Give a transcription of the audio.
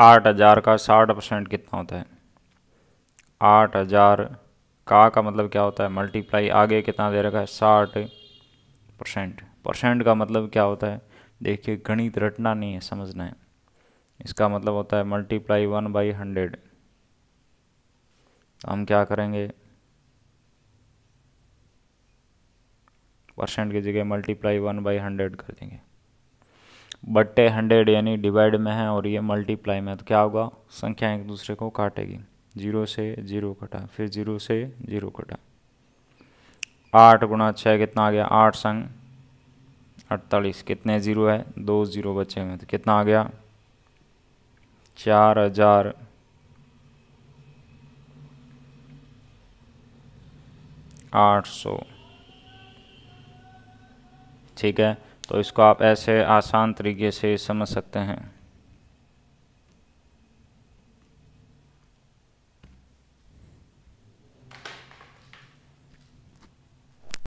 आठ हज़ार का साठ परसेंट कितना होता है आठ हज़ार का का मतलब क्या होता है मल्टीप्लाई आगे कितना दे रखा है साठ परसेंट परसेंट का मतलब क्या होता है देखिए गणित रटना नहीं है समझना है इसका मतलब होता है मल्टीप्लाई वन बाई हंड्रेड तो हम क्या करेंगे परसेंट की जगह मल्टीप्लाई वन बाई हंड्रेड कर देंगे बट्टे हंड्रेड यानी डिवाइड में है और ये मल्टीप्लाई में तो क्या होगा संख्या एक दूसरे को काटेगी जीरो से जीरो कटा फिर जीरो से जीरो कटा आठ गुणा छः कितना आ गया आठ संग अड़तालीस कितने जीरो है दो जीरो बचे में तो कितना आ गया चार हजार आठ सौ ठीक है तो इसको आप ऐसे आसान तरीके से समझ सकते हैं